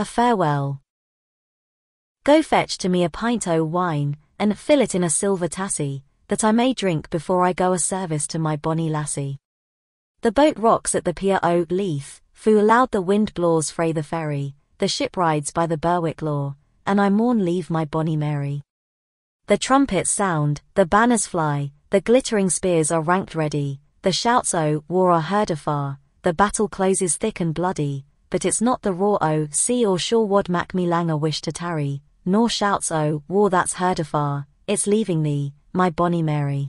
a farewell. Go fetch to me a pint o' wine, and fill it in a silver tassy, that I may drink before I go a service to my bonny lassie. The boat rocks at the pier o' Leith, fu loud the wind blaws frae the ferry, the ship rides by the Berwick Law, and I mourn leave my bonny Mary. The trumpets sound, the banners fly, the glittering spears are ranked ready, the shouts o' war are heard afar, the battle closes thick and bloody, but it's not the raw o, see or sure wad mac me langer wish to tarry, nor shouts o, war that's heard afar, it's leaving thee, my bonny Mary.